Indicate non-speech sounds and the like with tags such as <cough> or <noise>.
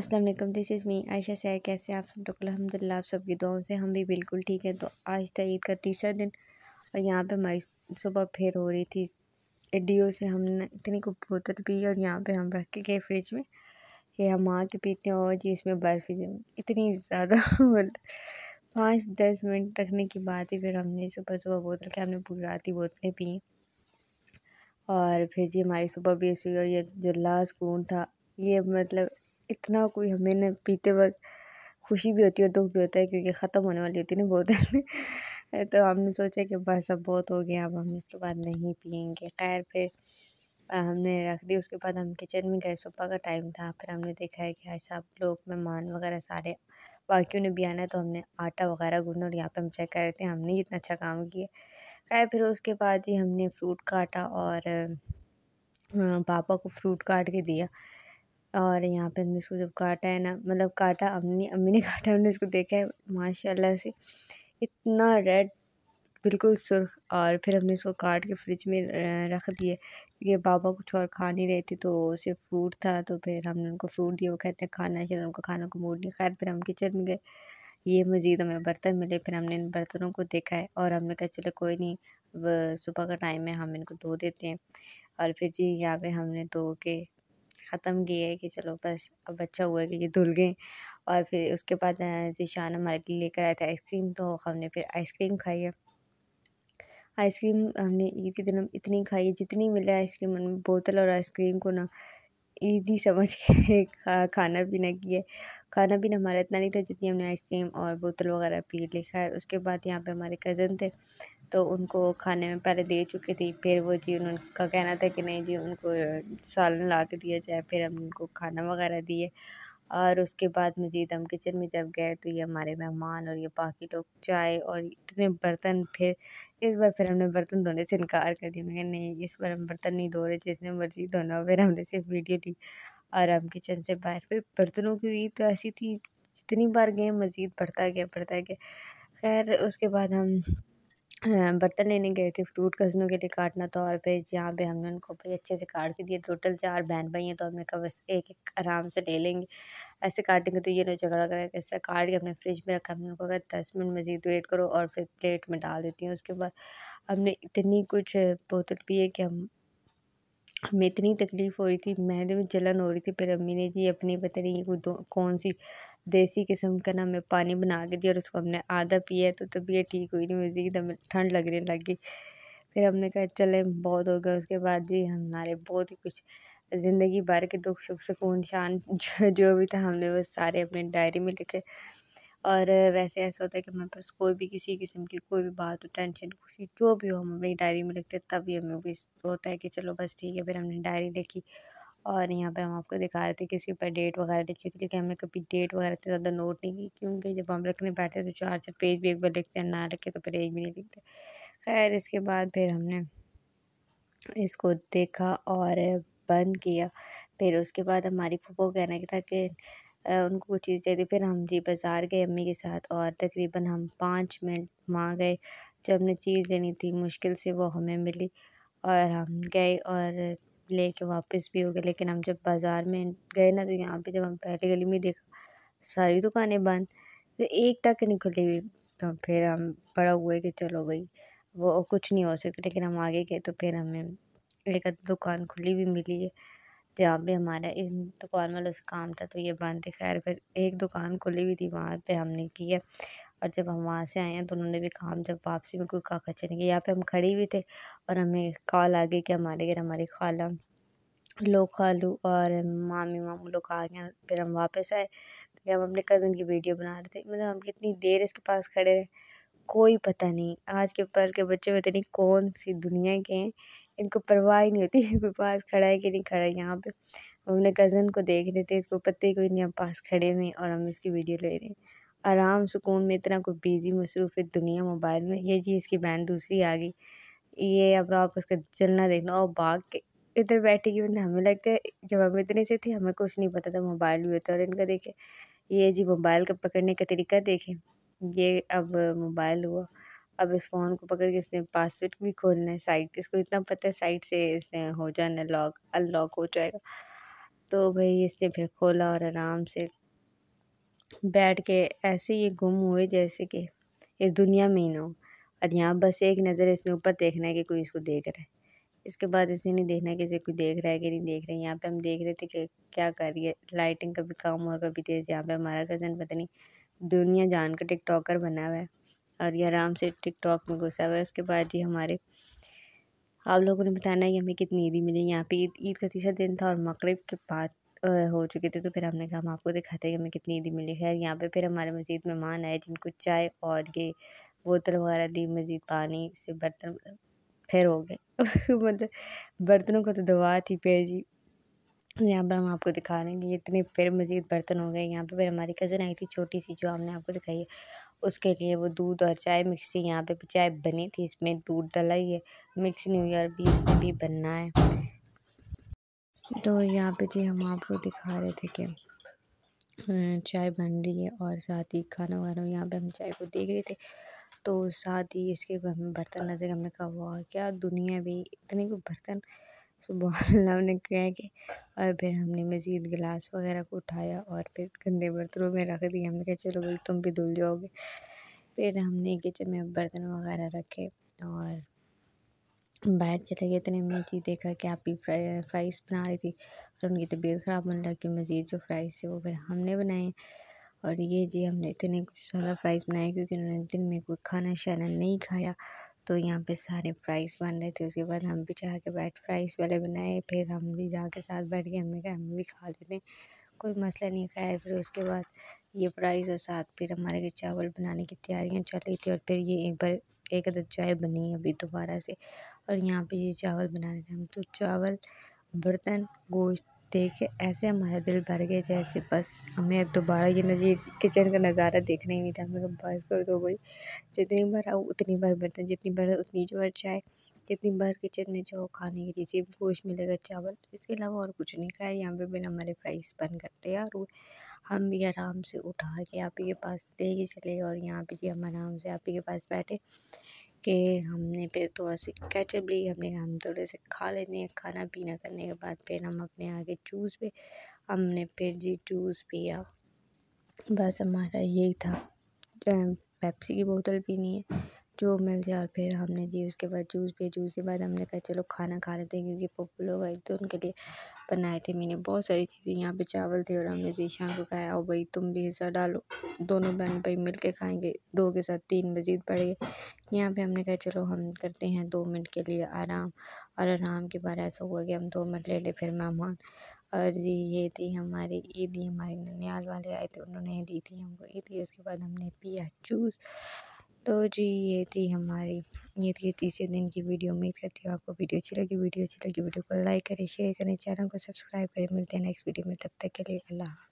अस्सलाम वालेकुम this is me Ayesha सैर कैसे आप सब टोकल तो अलहमदिल्ला आप सबकी दुआओं से हम भी बिल्कुल ठीक हैं तो आज था ईद का तीसरा दिन और यहाँ पे हमारी सुबह फिर हो रही थी एडियो से हमने इतनी खूब बोतल पी और यहाँ पे हम रख के गए फ्रिज में कि हम आ के पीते हैं और जी इसमें बर्फ़ी जम इतनी ज़्यादा <laughs> मतलब पाँच दस मिनट रखने के बाद ही फिर हमने सुबह सुबह बोतल के हमने पूरी रात ही बोतलें पी और फिर जी हमारी सुबह बेस हुई और ये जो लास्ट कून था ये मतलब इतना कोई हमें ना पीते वक्त खुशी भी होती है और दुख भी होता है क्योंकि ख़त्म होने वाली होती है ना बोतल <laughs> तो हमने सोचा कि बस अब बहुत हो गया अब हम इसके बाद नहीं पियेंगे खैर फिर हमने रख दी उसके बाद हम किचन में गए सुबह का टाइम था फिर हमने देखा है कि आज सब लोग मेहमान वगैरह सारे बाकियों ने भी आना है तो हमने आटा वगैरह गूंदा और यहाँ पे हम चेक कर रहे थे हमने इतना अच्छा काम किया खैर फिर उसके बाद ही हमने फ्रूट काटा और पापा को फ्रूट काट के दिया और यहाँ पे हमने इसको जब काटा है ना मतलब काटा अम्मी अम्मी ने काटा हमने इसको देखा है माशाल्लाह से इतना रेड बिल्कुल सुर्ख और फिर हमने इसको काट के फ्रिज में रख दिए क्योंकि बाबा कुछ और खा नहीं रहे थे तो सिर्फ फ्रूट था तो फिर हमने उनको फ्रूट दिया वो कहते हैं खाना चलो उनको खाना को मूड नहीं खैर फिर हम किचन में गए ये मज़ीद हमें तो बर्तन मिले फिर हमने इन बर्तनों को देखा है और हमने कहा चलो कोई नहीं सुबह का टाइम है हम इनको धो देते हैं और फिर जी यहाँ पे हमने धो के ख़त्म की है कि चलो बस अब अच्छा हुआ कि ये धुल गए और फिर उसके बाद जीशान हमारे लिए लेकर आया था आइसक्रीम तो हमने फिर आइसक्रीम खाई है आइसक्रीम हमने ईद के दिन इतनी खाई जितनी मिले आइसक्रीम बोतल और आइसक्रीम को ना ईद ही समझ के खा खाना पीना की है खाना पीना हमारा इतना नहीं था जितनी हमने आइसक्रीम और बोतल वगैरह पी ली खैर उसके बाद यहाँ पे हमारे कज़न थे तो उनको खाने में पहले दे चुकी थी फिर वो जी उनका कहना था कि नहीं जी उनको सालन ला के दिया जाए फिर हम उनको खाना वगैरह दिए और उसके बाद मज़ीद हम किचन में जब गए तो ये हमारे मेहमान और ये बाकी लोग चाय और इतने बर्तन फिर इस बार फिर हमने बर्तन धोने से इनकार कर दिया मैंने नहीं इस बार हम बर्तन नहीं धो रहे जिसने मर्ज़ी धोना फिर हमने सिर्फ वीडियो ली और हम किचन से बाहर फिर बर्तनों की हुई तो ऐसी थी जितनी बार गए मज़ीद बढ़ता गया बढ़ता गया खैर उसके बाद हम बर्तन लेने गए थे फ्रूट कज़नों के लिए काटना था और फिर जहाँ पे हमने उनको भाई अच्छे से काट के दिए टोटल चार बहन भाई हैं तो हमने कहा बस एक एक आराम से ले लेंगे ऐसे काटेंगे तो ये ना झगड़ा करें इस तरह काट के हमने फ्रिज में रखा हमने उनको कहा दस मिनट मज़ीद वेट करो और फिर प्लेट में डाल देती हूँ उसके बाद हमने इतनी कुछ बोतल पी है कि हम हमें इतनी तकलीफ़ हो रही थी मैदे में जलन हो रही थी फिर अम्मी ने जी अपनी पता नहीं कोई कौन सी देसी किस्म का ना हमें पानी बना के दिया और उसको हमने आधा पिया तो तबीयत ठीक हुई नहीं मुझे एकदम ठंड लगने लग गई फिर हमने कहा चले बहुत हो गया उसके बाद जी हमारे बहुत ही कुछ ज़िंदगी भर के दुख सुख सुकून शान जो, जो भी था हमने बस सारे अपने डायरी में लिखे और वैसे ऐसा होता है कि हमारे पास कोई भी किसी किस्म की कोई भी बात हो टेंशन खुशी जो भी हो हम अपनी डायरी में लिखते हैं तभी हमें भी होता है कि चलो बस ठीक है फिर हमने डायरी लिखी और यहाँ पे हम आपको दिखा रहे थे किसी ऊपर डेट वगैरह लिखी होती लेकिन हमने कभी डेट वगैरह इतना ज़्यादा नोट नहीं की क्योंकि जब हम लिखने बैठते तो चार से पेज भी एक बार लिखते हैं ना लिखे तो फिर एक भी नहीं लिखते खैर इसके बाद फिर हमने इसको देखा और बंद किया फिर उसके बाद हमारी फूफो कहना था कि उनको कुछ चीज़ चाहिए थी फिर हम जी बाज़ार गए अम्मी के साथ और तकरीबन हम पाँच मिनट वहाँ गए जो हमने चीज़ लेनी थी मुश्किल से वो हमें मिली और हम गए और ले कर वापस भी हो गए लेकिन हम जब बाज़ार में गए ना तो यहाँ पे जब हम पहले गली में देखा सारी दुकानें बंद तो एक तक नहीं खुली हुई तो फिर हम पड़ा हुए कि चलो भाई वो कुछ नहीं हो सकता लेकिन हम आगे गए तो फिर हमें एक दुकान खुली हुई मिली है जहाँ यहाँ पे हमारा एक दुकान वालों से काम था तो ये बंद थे खैर फिर एक दुकान खुली हुई थी वहाँ पे हमने की है और जब हम वहाँ से आए हैं तो उन्होंने भी काम जब वापसी में कोई काका चले गए यहाँ पे हम खड़े हुई थे और हमें कॉल आ गई कि हमारे घर हमारी खाला लोग खालू और मामी मामू लोग आ गए फिर हम वापस आए तो हम अपने कज़न की वीडियो बना रहे थे मतलब हम कितनी देर इसके पास खड़े रहे कोई पता नहीं आज के पल के बच्चे पता नहीं कौन सी दुनिया के हैं इनको परवाह ही नहीं होती इनके पास खड़ा है कि नहीं खड़ा है यहाँ पे हम अपने कज़न को देख रहे थे इसको पता ही कोई नहीं हम पास खड़े हुए और हम इसकी वीडियो ले रहे हैं आराम सुकून में इतना कोई बिज़ी मसरूफ़ है दुनिया मोबाइल में ये जी इसकी बहन दूसरी आ गई ये अब आप उसका जलना देखना और भाग के इधर बैठेगी बंदा हमें लगता है जब हम इतने से थे हमें कुछ नहीं पता था मोबाइल भी होता और इनका देखे ये जी मोबाइल का पकड़ने का तरीका देखें ये अब मोबाइल हुआ अब इस फ़ोन को पकड़ के इसने पासवर्ड भी खोलना है साइट इसको इतना पता है साइट से इसने हो जाना लॉक अनलॉक हो जाएगा तो भाई इसने फिर खोला और आराम से बैठ के ऐसे ये गुम हुए जैसे कि इस दुनिया में ही ना हो और यहाँ बस एक नज़र इसने ऊपर देखना है कि कोई इसको देख रहा है इसके बाद इसे नहीं देखना कि इसे कोई देख रहा है कि नहीं देख रहा है यहाँ पे हम देख रहे थे कि क्या कर रही है लाइटिंग का भी काम हुआ कभी तेज़ यहाँ पे हमारा कज़न पता नहीं दुनिया जान का टिकटॉकर बना हुआ है और ये आराम से टिकटॉक में घुसा हुआ है उसके बाद ये हमारे आप लोगों ने बताना है कि हमें कितनी ईदी मिली यहाँ पे ईद ईद का तीसरा दिन था और मगरब के बाद हो चुके थे तो फिर हमने कहा हम आपको दिखाते हैं कि हमें कितनी ईदी मिली खैर यहाँ पे फिर हमारे मज़ीद मेहमान आए जिनको चाय और ये बोतल वगैरह दी मज़ीद पानी से बर्तन फिर हो गए <laughs> मतलब बर्तनों को तो दवा थी फिर जी यहाँ पर हम आपको दिखा रहे हैं कि इतने फिर मज़ीद बर्तन हो गए यहाँ पे फिर हमारी कज़न आई थी छोटी सी जो हमने आपको दिखाई है उसके लिए वो दूध और चाय मिक्सी यहाँ पे चाय बनी थी इसमें दूध डला ही है मिक्स न्यू ईयर बीस भी बनना है तो यहाँ पे जी हम आपको दिखा रहे थे कि हम्म, चाय बन रही है और साथ ही खाना वाना यहाँ पे हम चाय को देख रहे थे तो साथ ही इसके हमें बर्तन नजर हमने कहा वाह क्या दुनिया भी इतने को बर्तन सुबह अल्लाह ने कहा कि और फिर हमने मज़ीद गिलास वगैरह को उठाया और फिर गंदे बर्तनों में रख दिया हमने कहा चलो भाई तुम भी धुल जाओगे फिर हमने किचन में बर्तन वगैरह रखे और बाहर चले गए इतने में जी देखा कि आप ही फ्राई फ्राइज़ बना रही थी और उनकी तबीयत ख़राब होने लगी मज़ीद जो फ्राइज़ थे वो फिर हमने बनाए और ये जी हमने इतने कुछ ज़्यादा फ्राइज़ बनाए क्योंकि उन्होंने दिन में कोई खाना शाना नहीं खाया तो यहाँ पे सारे प्राइस बन रहे थे उसके बाद हम भी चाह के बैठ फ्राइज वाले बनाए फिर हम भी जा के साथ बैठ गए हमने कहा हम भी खा लेते हैं कोई मसला नहीं खैर फिर उसके बाद ये फ्राइज और साथ फिर हमारे के चावल बनाने की तैयारियाँ चल रही थी और फिर ये एक बार एक अदर चाय बनी अभी दोबारा से और यहाँ पर ये चावल बना रहे थे हम तो चावल बर्तन गोश्त देखे ऐसे हमारा दिल भर गया जैसे बस हमें दोबारा ये नजर किचन का नज़ारा देखना ही नहीं था हमने बस कर दो भाई जितनी बार आओ उतनी बार बर्तन जितनी बार उतनी बार चाय जितनी बार किचन में जाओ खाने के लिए सिर्फ गोश्त मिलेगा चावल इसके अलावा और कुछ नहीं खाया यहाँ पे बिना हमारे प्राइस बन करते हैं और हम भी आराम से उठा के आप ही के पास दे के चले और यहाँ पे जी हम आराम से आप ही के पास बैठे कि हमने फिर थोड़ा सी कैचअप ली हमने हम थोड़े से खा लेते हैं खाना पीना करने के बाद फिर हम अपने आगे जूस पे हमने फिर जी जूस पिया बस हमारा यही था पेप्सी की बोतल पीनी है जो मिल जाए और फिर हमने जी उसके बाद जूस पिया जूस के बाद हमने कहा चलो खाना खा लेते हैं क्योंकि पप्पू लोग आए थे तो उनके लिए बनाए थे मैंने बहुत सारी चीज़ें यहाँ पे चावल थे और हमने जीशा को कहा आओ भाई तुम भी हिस्सा डालो दोनों बहन भाई मिल के खाएँगे दो के साथ तीन मजीद पड़ गए यहाँ पर हमने कहा चलो हम करते हैं दो मिनट के लिए आराम और आराम के बाद ऐसा हुआ कि हम दो मिनट ले लें फिर मेहमान और जी ये थी हमारी ईद ही हमारे ननियाल वाले आए थे उन्होंने दी थी हमको ईद उसके बाद हमने पिया जूस तो जी ये थी हमारी ये थी तीसरे दिन की वीडियो उम्मीद करती हूँ आपको वीडियो अच्छी लगी वीडियो अच्छी लगी वीडियो को लाइक करें शेयर करें चैनल को सब्सक्राइब करें मिलते हैं नेक्स्ट वीडियो में तब तक के लिए अल्लाह